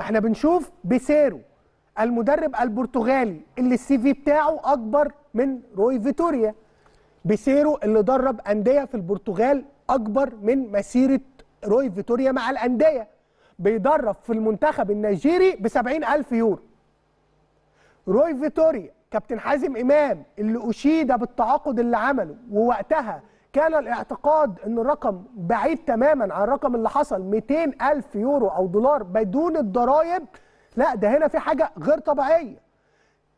احنا بنشوف بيسيرو المدرب البرتغالي اللي السي في بتاعه اكبر من روي فيتوريا بيسيرو اللي درب انديه في البرتغال اكبر من مسيره روي فيتوريا مع الانديه بيدرب في المنتخب النيجيري ب 70000 يورو روي فيتوريا كابتن حازم امام اللي اشيد بالتعاقد اللي عمله ووقتها كان الاعتقاد ان الرقم بعيد تماما عن الرقم اللي حصل 200 الف يورو او دولار بدون الضرائب لا ده هنا في حاجه غير طبيعيه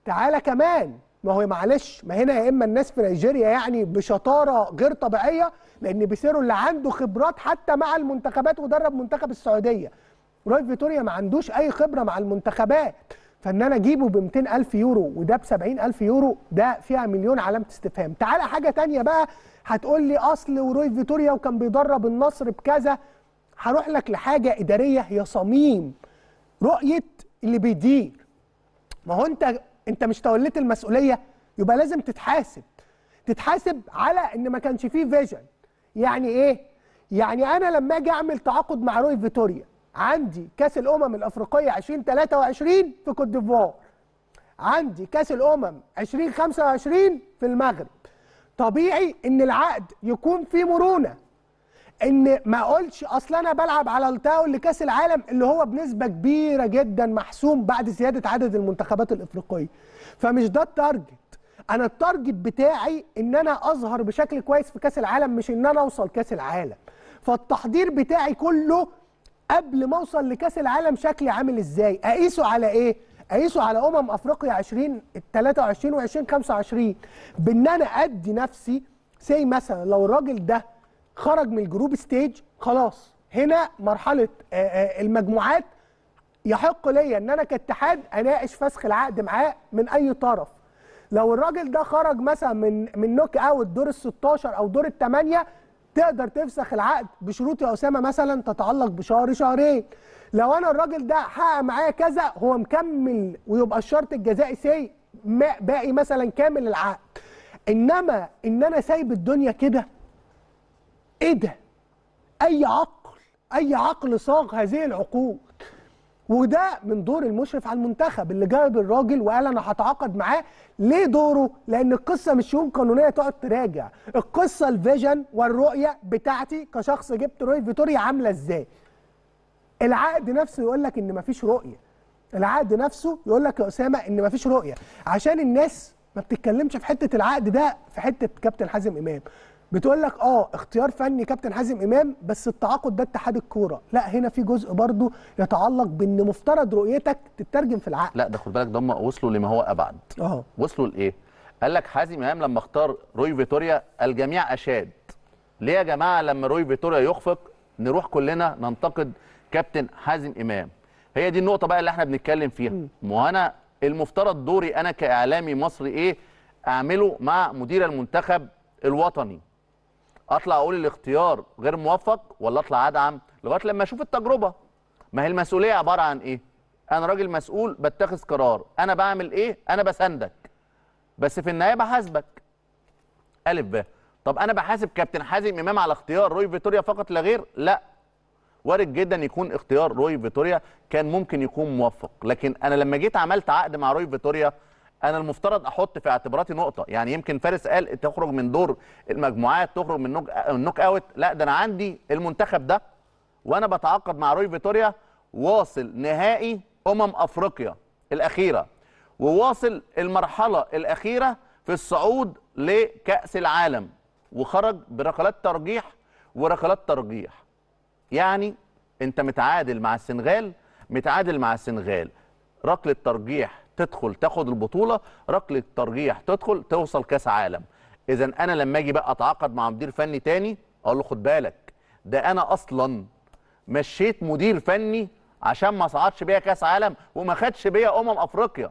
تعالى كمان ما هو معلش ما هنا يا اما الناس في نيجيريا يعني بشطاره غير طبيعيه لان بيسيرو اللي عنده خبرات حتى مع المنتخبات ودرب منتخب السعوديه رويف فيتوريا ما عندوش اي خبره مع المنتخبات فان انا اجيبه ب 200000 يورو وده ب 70000 يورو ده فيها مليون علامه استفهام تعالى حاجه تانية بقى هتقول لي اصل وروي فيتوريا وكان بيدرب النصر بكذا هروح لك لحاجه اداريه هي صميم رؤيه اللي بيدير ما هو انت انت مش توليت المسؤوليه يبقى لازم تتحاسب تتحاسب على ان ما كانش فيه فيجن يعني ايه يعني انا لما اجي اعمل تعاقد مع روي فيتوريا عندي كاس الامم الافريقيه 2023 في كوت ديفوار عندي كاس الامم 2025 في المغرب طبيعي ان العقد يكون فيه مرونه ان ما اقولش اصل انا بلعب على التاو لكاس العالم اللي هو بنسبه كبيره جدا محسوم بعد زياده عدد المنتخبات الافريقيه فمش ده التارجت انا التارجت بتاعي ان انا اظهر بشكل كويس في كاس العالم مش ان انا اوصل كاس العالم فالتحضير بتاعي كله قبل ما اوصل لكاس العالم شكلي عامل ازاي اقيسه على ايه اقيسه على امم افريقيا 20 23 و20 25 بان انا ادي نفسي سي مثلا لو الراجل ده خرج من الجروب ستيج خلاص هنا مرحله آه، آه، المجموعات يحق ليا ان انا كاتحاد اناقش فسخ العقد معاه من اي طرف لو الراجل ده خرج مثلا من من نوك اوت دور ال 16 او دور الثمانيه تقدر تفسخ العقد بشروط يا اسامه مثلا تتعلق بشهر شهرين لو انا الراجل ده حقق معايا كذا هو مكمل ويبقى الشرط الجزائي سي باقي مثلا كامل العقد انما ان انا سايب الدنيا كده ايه ده اي عقل اي عقل صاغ هذه العقود وده من دور المشرف على المنتخب اللي جاب الراجل وقال انا هتعاقد معاه ليه دوره لان القصه مش يوم قانونيه تقعد تراجع القصه الفيجن والرؤيه بتاعتي كشخص جبت روي فيتوريا عامله ازاي العقد نفسه يقول لك ان مفيش رؤيه العقد نفسه يقول لك يا اسامه ان مفيش رؤيه عشان الناس ما بتتكلمش في حته العقد ده في حته كابتن حازم امام بتقول لك اه اختيار فني كابتن حازم امام بس التعاقد ده اتحاد الكوره لا هنا في جزء برضه يتعلق بان مفترض رؤيتك تترجم في العقل لا ده خد بالك ده هم وصلوا لما هو ابعد اه وصلوا لايه قال لك حازم امام لما اختار روي فيتوريا الجميع اشاد ليه يا جماعه لما روي فيتوريا يخفق نروح كلنا ننتقد كابتن حازم امام هي دي النقطه بقى اللي احنا بنتكلم فيها ما انا المفترض دوري انا كاعلامي مصري ايه اعمله مع مدير المنتخب الوطني اطلع اقول الاختيار غير موفق ولا اطلع ادعم لغايه لما اشوف التجربه ما هي المسؤوليه عباره عن ايه انا راجل مسؤول بتخذ قرار انا بعمل ايه انا بساندك بس في النهايه بحاسبك الف ب طب انا بحاسب كابتن حازم امام على اختيار روي فيتوريا فقط لا غير لا وارد جدا يكون اختيار روي فيتوريا كان ممكن يكون موفق لكن انا لما جيت عملت عقد مع روي فيتوريا انا المفترض احط في اعتباراتي نقطه يعني يمكن فارس قال تخرج من دور المجموعات تخرج من النوك اوت آه، لا ده انا عندي المنتخب ده وانا بتعاقد مع روي فيتوريا واصل نهائي امم افريقيا الاخيره وواصل المرحله الاخيره في الصعود لكاس العالم وخرج بركلات ترجيح وركلات ترجيح يعني انت متعادل مع السنغال متعادل مع السنغال ركله ترجيح تدخل تاخد البطوله ركله ترجيح تدخل توصل كاس عالم اذا انا لما اجي بقى اتعاقد مع مدير فني تاني اقول له خد بالك ده انا اصلا مشيت مدير فني عشان ما صعدش بيا كاس عالم وما خدش بيا امم افريقيا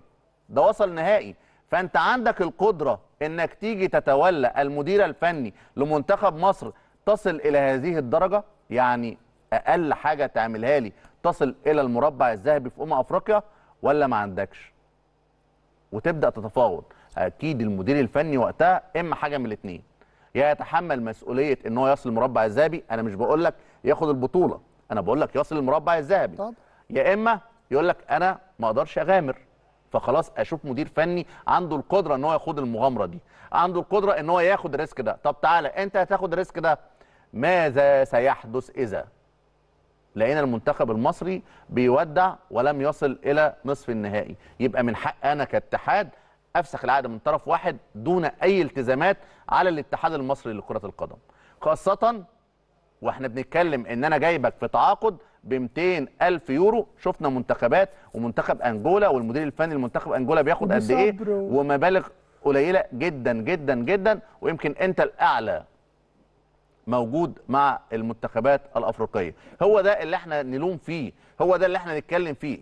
ده وصل نهائي فانت عندك القدره انك تيجي تتولى المدير الفني لمنتخب مصر تصل الى هذه الدرجه يعني اقل حاجه تعملها لي تصل الى المربع الذهبي في امم افريقيا ولا ما عندكش وتبدا تتفاوض اكيد المدير الفني وقتها اما حاجه من الاثنين يا يتحمل مسؤوليه ان هو يصل المربع الذهبي انا مش بقول لك ياخد البطوله انا بقول لك يصل المربع الذهبي يا اما يقول لك انا ما اقدرش اغامر فخلاص اشوف مدير فني عنده القدره ان هو ياخد المغامره دي عنده القدره ان هو ياخد الريسك ده طب تعالى انت هتاخد الريسك ده ماذا سيحدث اذا لقينا المنتخب المصري بيودع ولم يصل الى نصف النهائي يبقى من حق انا كاتحاد افسخ العقد من طرف واحد دون اي التزامات على الاتحاد المصري لكره القدم خاصه واحنا بنتكلم ان انا جايبك في تعاقد ب الف يورو شفنا منتخبات ومنتخب انجولا والمدير الفني لمنتخب انجولا بياخد قد ايه ومبالغ قليله جدا جدا جدا ويمكن انت الاعلى موجود مع المنتخبات الافريقيه هو ده اللي احنا نلوم فيه هو ده اللي احنا نتكلم فيه